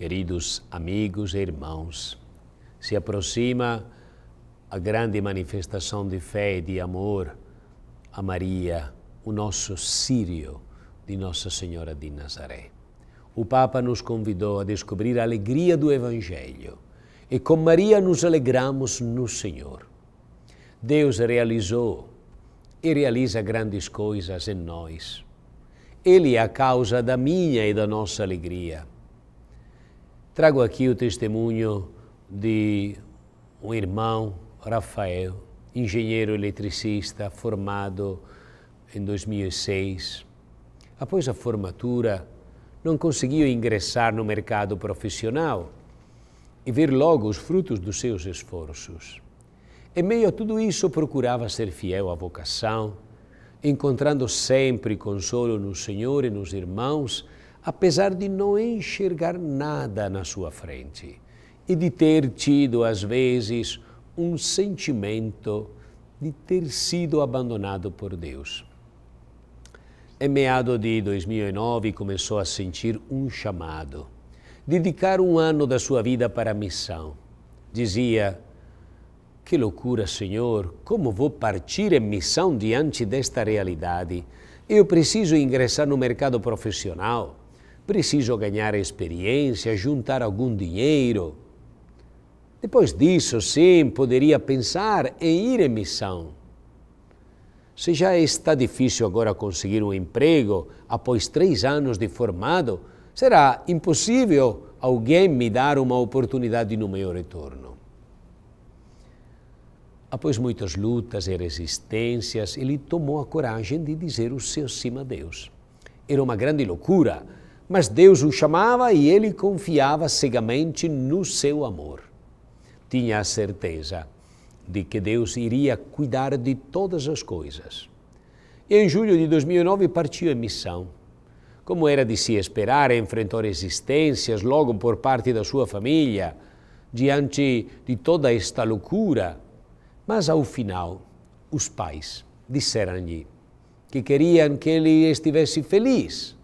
Queridos amigos e irmãos, se aproxima a grande manifestação de fé e de amor a Maria, o nosso Sírio de Nossa Senhora de Nazaré. O Papa nos convidou a descobrir a alegria do Evangelho e com Maria nos alegramos no Senhor. Deus realizou e realiza grandes coisas em nós. Ele é a causa da minha e da nossa alegria. Trago aqui o testemunho de um irmão, Rafael, engenheiro eletricista, formado em 2006. Após a formatura, não conseguiu ingressar no mercado profissional e ver logo os frutos dos seus esforços. Em meio a tudo isso, procurava ser fiel à vocação, encontrando sempre consolo no Senhor e nos irmãos apesar de não enxergar nada na sua frente e de ter tido, às vezes, um sentimento de ter sido abandonado por Deus. Em meado de 2009, começou a sentir um chamado, dedicar um ano da sua vida para a missão. Dizia: Que loucura, Senhor, como vou partir em missão diante desta realidade? Eu preciso ingressar no mercado profissional, Preciso ganhar experiência, juntar algum dinheiro. Depois disso, sim, poderia pensar em ir em missão. Se já está difícil agora conseguir um emprego após três anos de formado, será impossível alguém me dar uma oportunidade no meu retorno. Após muitas lutas e resistências, ele tomou a coragem de dizer o seu sim a Deus. Era uma grande loucura mas Deus o chamava e ele confiava cegamente no seu amor. Tinha a certeza de que Deus iria cuidar de todas as coisas. E em julho de 2009 partiu em missão. Como era de se esperar, enfrentou resistências logo por parte da sua família, diante de toda esta loucura. Mas ao final, os pais disseram-lhe que queriam que ele estivesse feliz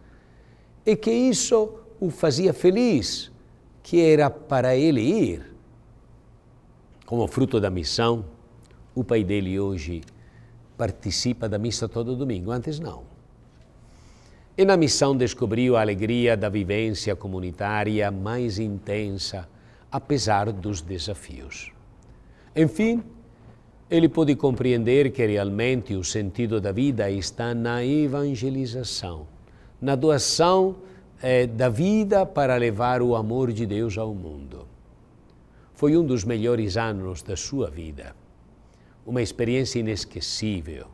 e que isso o fazia feliz, que era para ele ir. Como fruto da missão, o pai dele hoje participa da missa todo domingo, antes não. E na missão descobriu a alegria da vivência comunitária mais intensa, apesar dos desafios. Enfim, ele pôde compreender que realmente o sentido da vida está na evangelização na doação eh, da vida para levar o amor de Deus ao mundo. Foi um dos melhores anos da sua vida. Uma experiência inesquecível.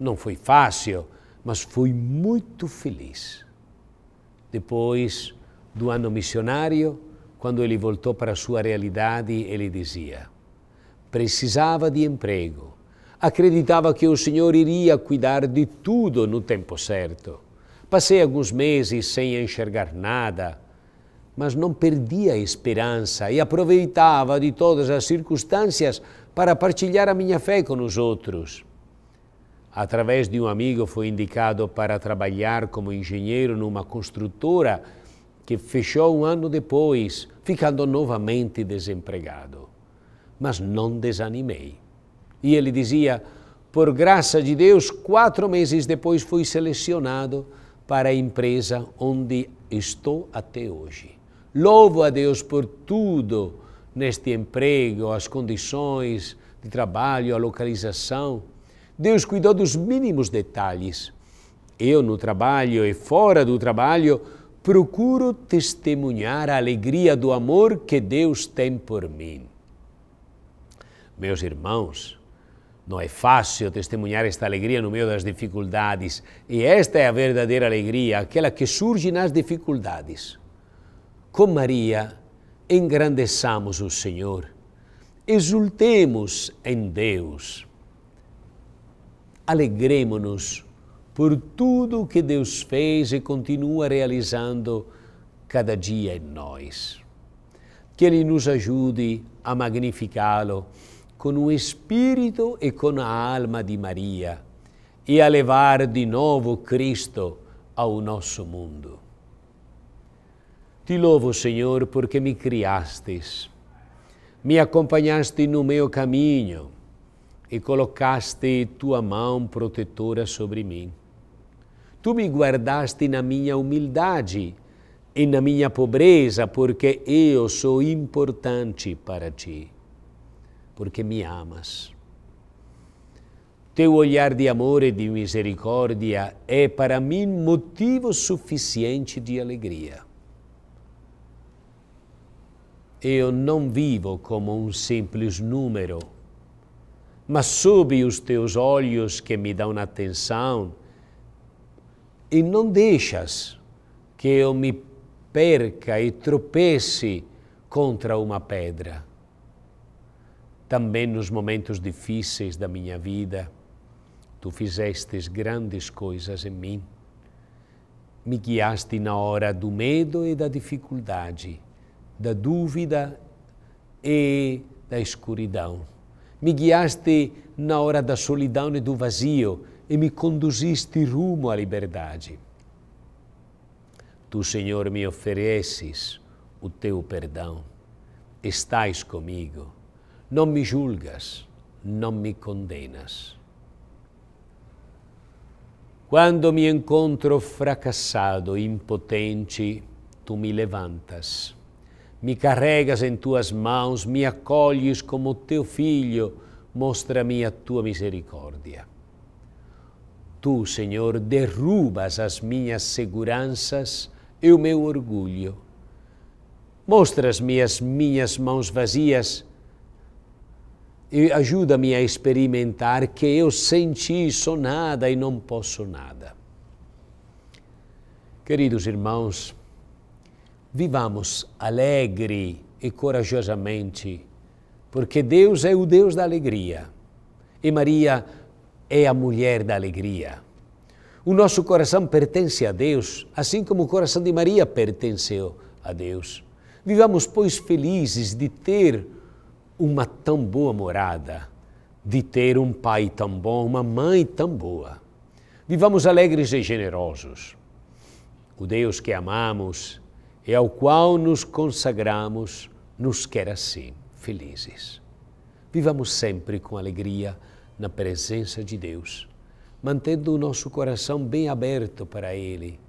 Não foi fácil, mas foi muito feliz. Depois do ano missionário, quando ele voltou para a sua realidade, ele dizia: precisava de emprego. Acreditava que o Senhor iria cuidar de tudo no tempo certo Passei alguns meses sem enxergar nada, mas não perdi a esperança e aproveitava de todas as circunstâncias para partilhar a minha fé com os outros. Através de um amigo, fui indicado para trabalhar como engenheiro numa construtora que fechou um ano depois, ficando novamente desempregado. Mas não desanimei. E ele dizia: por graça de Deus, quatro meses depois fui selecionado para a empresa onde estou até hoje. Louvo a Deus por tudo neste emprego, as condições de trabalho, a localização. Deus cuidou dos mínimos detalhes. Eu, no trabalho e fora do trabalho, procuro testemunhar a alegria do amor que Deus tem por mim. Meus irmãos, não é fácil testemunhar esta alegria no meio das dificuldades. E esta é a verdadeira alegria, aquela que surge nas dificuldades. Com Maria, engrandeçamos o Senhor, exultemos em Deus, alegremos-nos por tudo o que Deus fez e continua realizando cada dia em nós. Que Ele nos ajude a magnificá-lo com o espírito e com a alma de Maria e a levar de novo Cristo ao nosso mundo. Te louvo, Senhor, porque me criastes, me acompanhaste no meu caminho e colocaste tua mão protetora sobre mim. Tu me guardaste na minha humildade e na minha pobreza, porque eu sou importante para ti porque me amas. Teu olhar de amor e de misericórdia é para mim motivo suficiente de alegria. Eu não vivo como um simples número, mas sob os teus olhos que me dão atenção e não deixas que eu me perca e tropece contra uma pedra. Também nos momentos difíceis da minha vida, tu fizestes grandes coisas em mim. Me guiaste na hora do medo e da dificuldade, da dúvida e da escuridão. Me guiaste na hora da solidão e do vazio e me conduziste rumo à liberdade. Tu, Senhor, me ofereces o teu perdão. Estás comigo não me julgas, não me condenas. Quando me encontro fracassado, impotente, tu me levantas. Me carregas em tuas mãos, me acolhes como teu filho, mostra-me a tua misericórdia. Tu, Senhor, derrubas as minhas seguranças e o meu orgulho. Mostras-me as minhas mãos vazias ajuda-me a experimentar que eu senti ti sou nada e não posso nada. Queridos irmãos, vivamos alegre e corajosamente, porque Deus é o Deus da alegria e Maria é a mulher da alegria. O nosso coração pertence a Deus, assim como o coração de Maria pertenceu a Deus. Vivamos, pois, felizes de ter uma tão boa morada, de ter um pai tão bom, uma mãe tão boa. Vivamos alegres e generosos. O Deus que amamos e é ao qual nos consagramos nos quer assim, felizes. Vivamos sempre com alegria na presença de Deus, mantendo o nosso coração bem aberto para Ele,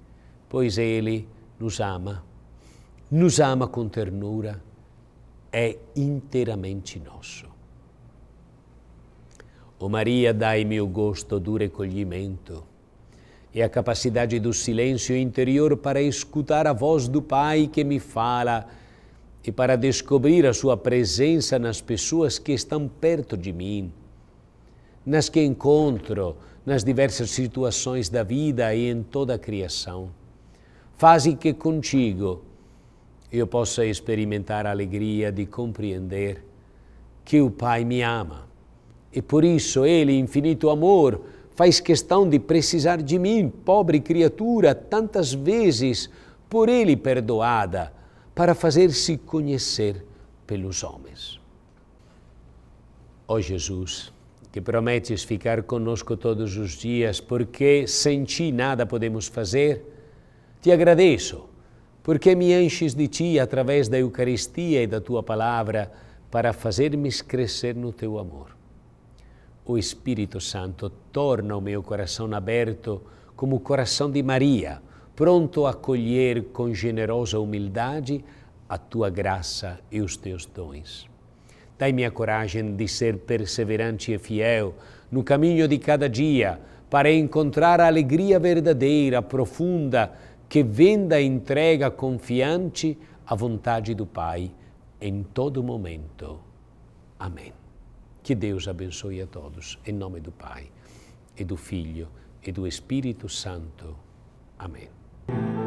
pois Ele nos ama, nos ama com ternura é inteiramente nosso. Ó oh Maria, dai-me o gosto do recolhimento e a capacidade do silêncio interior para escutar a voz do Pai que me fala e para descobrir a sua presença nas pessoas que estão perto de mim, nas que encontro nas diversas situações da vida e em toda a criação. Faze que contigo eu possa experimentar a alegria de compreender que o Pai me ama. E por isso Ele, infinito amor, faz questão de precisar de mim, pobre criatura, tantas vezes por Ele perdoada, para fazer-se conhecer pelos homens. Ó oh Jesus, que prometes ficar conosco todos os dias, porque sem Ti nada podemos fazer, te agradeço porque me enches de ti através da Eucaristia e da tua palavra para fazer-me crescer no teu amor. O Espírito Santo torna o meu coração aberto como o coração de Maria, pronto a acolher com generosa humildade a tua graça e os teus dons. Dai-me a coragem de ser perseverante e fiel no caminho de cada dia, para encontrar a alegria verdadeira, profunda, que venda e entrega confiante a vontade do Pai em todo momento. Amém. Que Deus abençoe a todos, em nome do Pai, e do Filho, e do Espírito Santo. Amém.